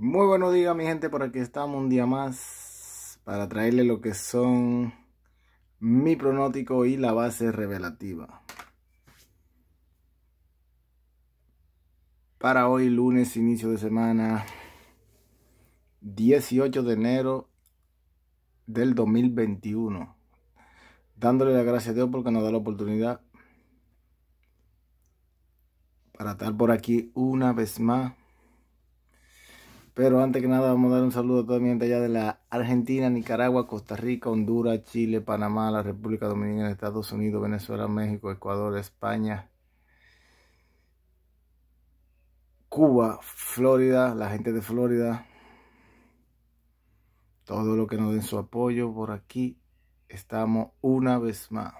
Muy buenos días mi gente, por aquí estamos un día más para traerle lo que son mi pronóstico y la base revelativa. Para hoy lunes, inicio de semana, 18 de enero del 2021. Dándole las gracias a Dios porque nos da la oportunidad para estar por aquí una vez más pero antes que nada vamos a dar un saludo a toda mi gente allá de la Argentina, Nicaragua, Costa Rica, Honduras, Chile, Panamá, la República Dominicana, Estados Unidos, Venezuela, México, Ecuador, España, Cuba, Florida, la gente de Florida. Todo lo que nos den su apoyo por aquí. Estamos una vez más.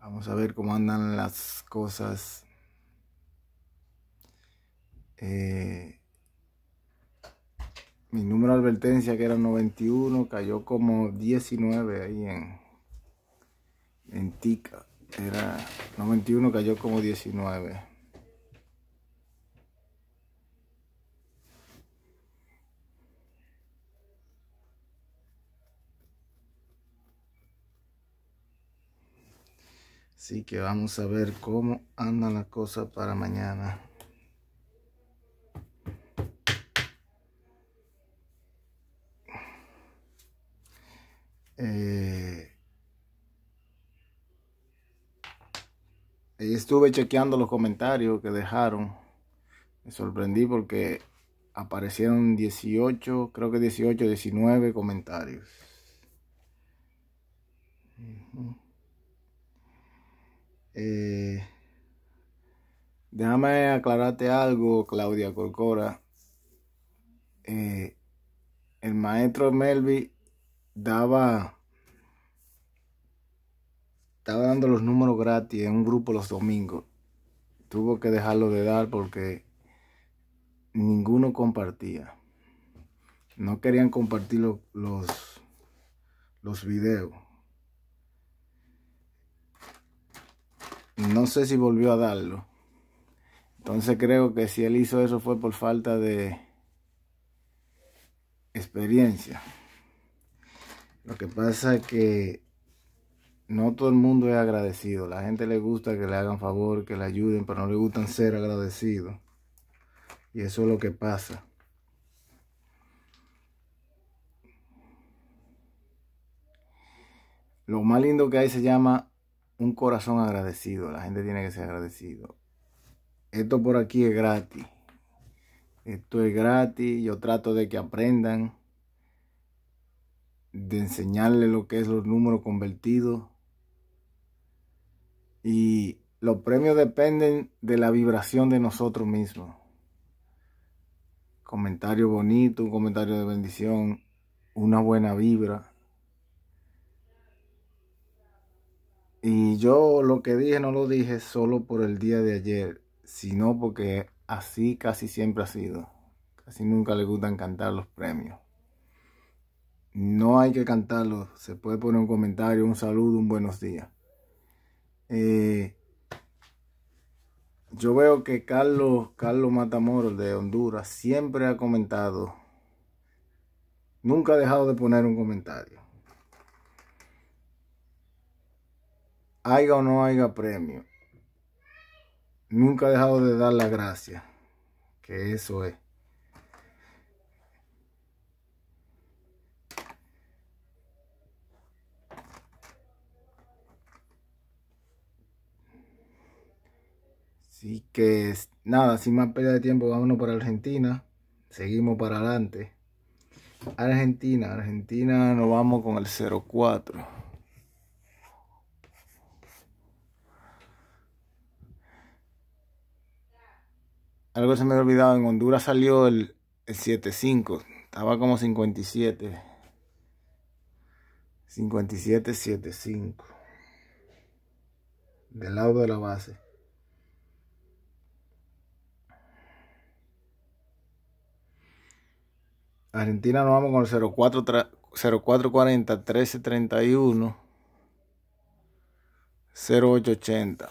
Vamos a ver cómo andan las cosas. Eh, mi número de advertencia, que era 91, cayó como 19 ahí en, en TICA. Era 91, cayó como 19. Así que vamos a ver cómo anda la cosa para mañana. Eh, estuve chequeando los comentarios que dejaron. Me sorprendí porque aparecieron 18, creo que 18, 19 comentarios. Eh, déjame aclararte algo, Claudia Corcora. Eh, el maestro Melvi daba estaba dando los números gratis en un grupo los domingos. Tuvo que dejarlo de dar porque ninguno compartía. No querían compartir los, los videos. No sé si volvió a darlo. Entonces creo que si él hizo eso fue por falta de experiencia. Lo que pasa es que no todo el mundo es agradecido. La gente le gusta que le hagan favor, que le ayuden, pero no le gustan ser agradecidos. Y eso es lo que pasa. Lo más lindo que hay se llama un corazón agradecido. La gente tiene que ser agradecido. Esto por aquí es gratis. Esto es gratis. Yo trato de que aprendan. De enseñarles lo que es los números convertidos. Y los premios dependen de la vibración de nosotros mismos. Comentario bonito, un comentario de bendición, una buena vibra. Y yo lo que dije no lo dije solo por el día de ayer, sino porque así casi siempre ha sido. Casi nunca le gustan cantar los premios. No hay que cantarlos, se puede poner un comentario, un saludo, un buenos días. Eh, yo veo que Carlos, Carlos Matamoros de Honduras siempre ha comentado, nunca ha dejado de poner un comentario haya o no haya premio, nunca he dejado de dar la gracia, que eso es. Así que nada, sin más pérdida de tiempo, Vamos para Argentina. Seguimos para adelante. Argentina, Argentina, nos vamos con el 04. algo se me ha olvidado, en Honduras salió el, 7.5, estaba como 57. 57-75 del lado de la base. Argentina nos vamos con el 0440 1331 0880.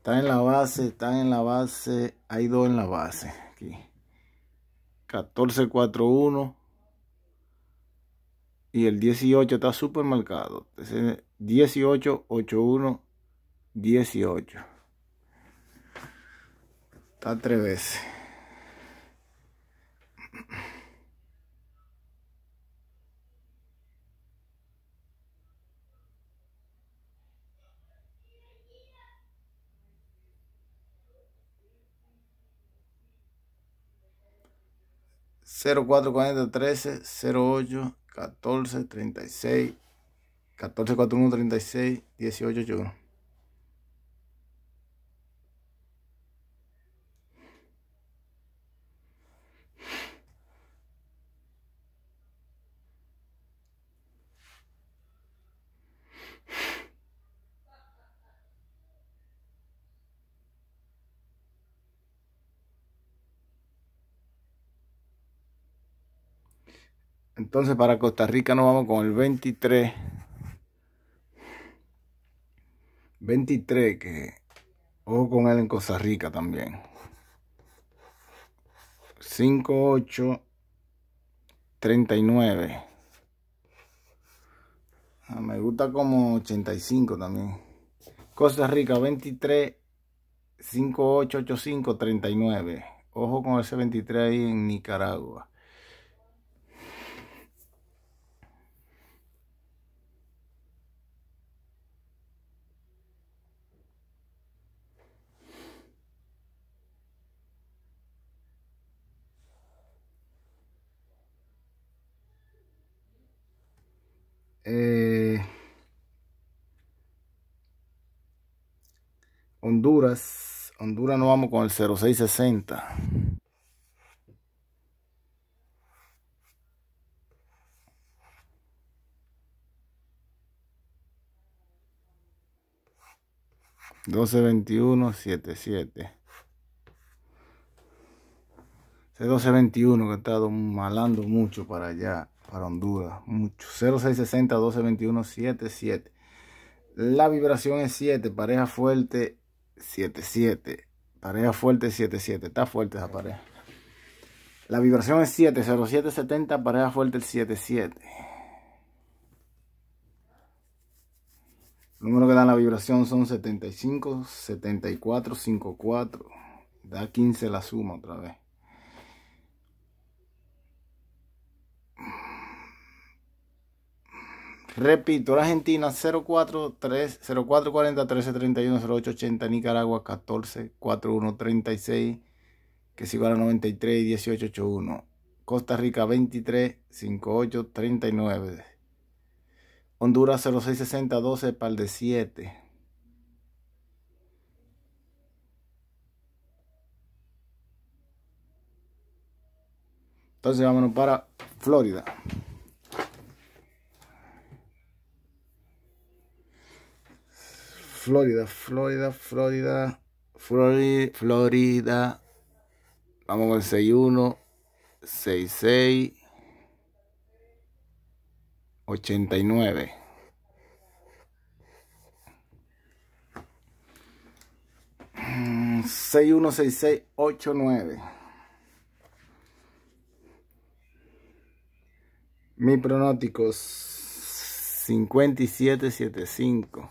Está en la base, está en la base. Hay dos en la base. Aquí. 1441. Y el 18 está súper marcado. 1881 18. Está tres veces. 0440 13 08 14 36 14, 1441 36 18, 1881. Entonces para Costa Rica nos vamos con el 23. 23 que... Ojo con él en Costa Rica también. 5, 8, 39. me gusta como 85 también. Costa Rica 23, 5, 8, 8, 5, 39. Ojo con ese 23 ahí en Nicaragua. Eh, Honduras Honduras no vamos con el 0660 1221 77 1221 que ha estado malando mucho para allá para Honduras, mucho. 0660 1221 77. La vibración es 7, pareja fuerte 77. Pareja fuerte 77. Está fuerte esa pareja. La vibración es 7, 0770, pareja fuerte el 77. El número que dan la vibración son 75, 74, 54. Da 15 la suma otra vez. Repito, Argentina 043 0440 1331 0880, Nicaragua 14 41 36, que es igual a 93 1881. Costa Rica 23 58 39. Honduras 0660 12 pal de 7. Entonces vámonos para Florida. Florida, Florida, Florida, Florida, Florida. Vamos al 61, 66, 89. seis uno seis seis ocho nueve mi pronóstico 5775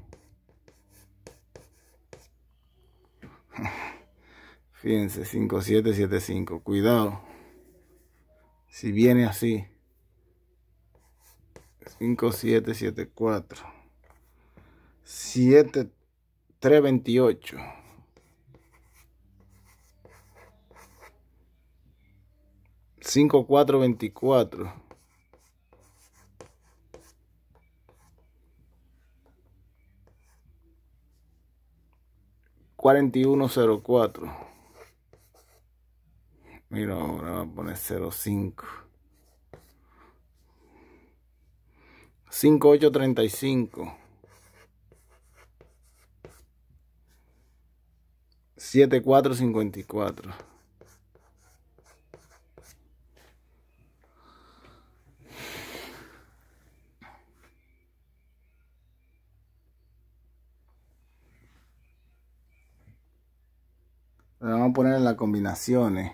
Fíjense, 5775. Cuidado. Si viene así. 5774. 7328. Cinco cuatro veinticuatro cuarenta y uno cero cuatro Mira, ahora voy a poner 05. 5835. 7454. Ahora vamos a poner en las combinaciones.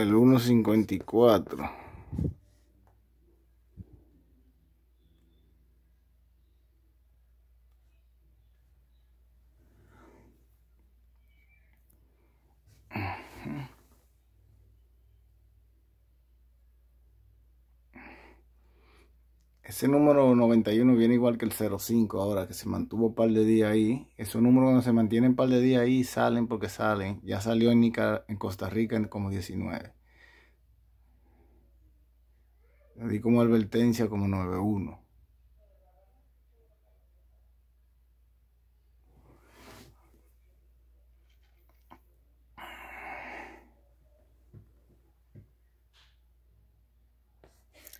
el 154 Ese número 91 viene igual que el 05 ahora, que se mantuvo un par de días ahí. Esos números cuando se mantienen un par de días ahí salen porque salen. Ya salió en, Costa Rica en como 19. Así como advertencia como 91.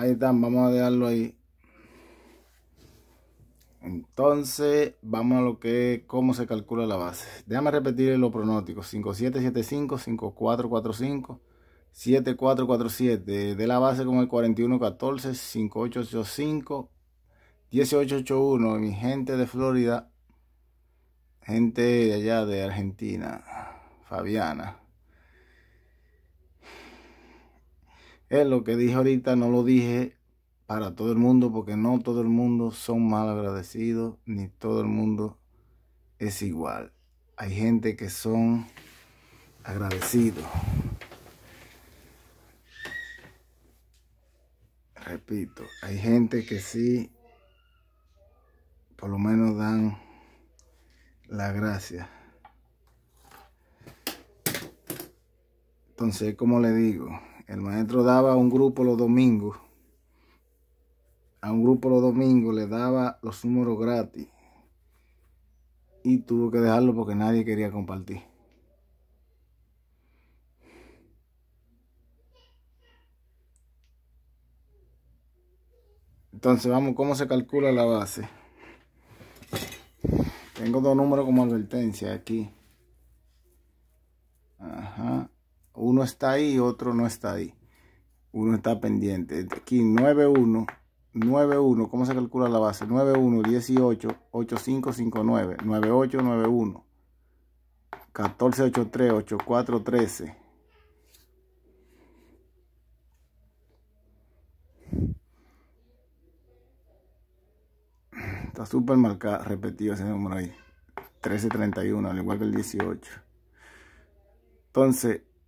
Ahí están, vamos a dejarlo ahí. Entonces, vamos a lo que es cómo se calcula la base. Déjame repetir los pronósticos. 5775, 5445, 7447. De la base como el 4114, 5885, 1881. Mi gente de Florida, gente de allá de Argentina, Fabiana. Es lo que dije ahorita, no lo dije para todo el mundo, porque no todo el mundo son mal agradecidos, ni todo el mundo es igual. Hay gente que son agradecidos. Repito, hay gente que sí, por lo menos dan la gracia. Entonces, como le digo, el maestro daba a un grupo los domingos. A un grupo los domingos le daba los números gratis. Y tuvo que dejarlo porque nadie quería compartir. Entonces vamos, ¿cómo se calcula la base? Tengo dos números como advertencia aquí. Uno está ahí, otro no está ahí. Uno está pendiente. Aquí 9, 1. ¿cómo se calcula la base? 91, 18, 85, 8. 98, 91, 14, 8. 3, 84, 13. 13. Está súper marcado, repetido ese número ahí. 31. al igual que el 18. Entonces,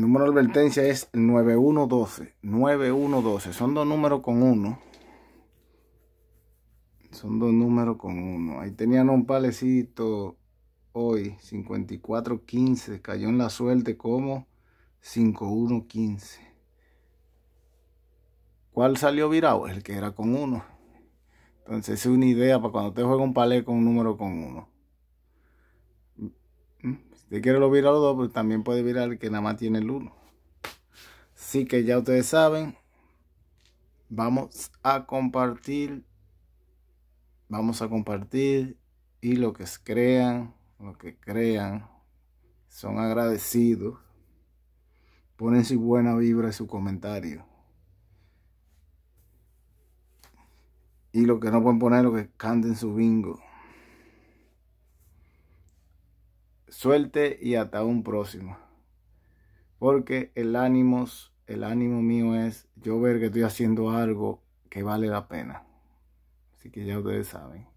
número de advertencia es 9112. 9112. Son dos números con uno. Son dos números con uno. Ahí tenían un palecito hoy. 5415. Cayó en la suerte como 5115. ¿Cuál salió virado? El que era con uno. Entonces es una idea para cuando te juega un palé con un número con uno. Si quiere lo vira los dos, pero pues, también puede virar que nada más tiene el uno. Así que ya ustedes saben. Vamos a compartir. Vamos a compartir. Y lo que crean, lo que crean, son agradecidos. Ponen su buena vibra en su comentario. Y lo que no pueden poner, lo que canten su bingo. Suelte y hasta un próximo. Porque el ánimos, el ánimo mío es yo ver que estoy haciendo algo que vale la pena. Así que ya ustedes saben.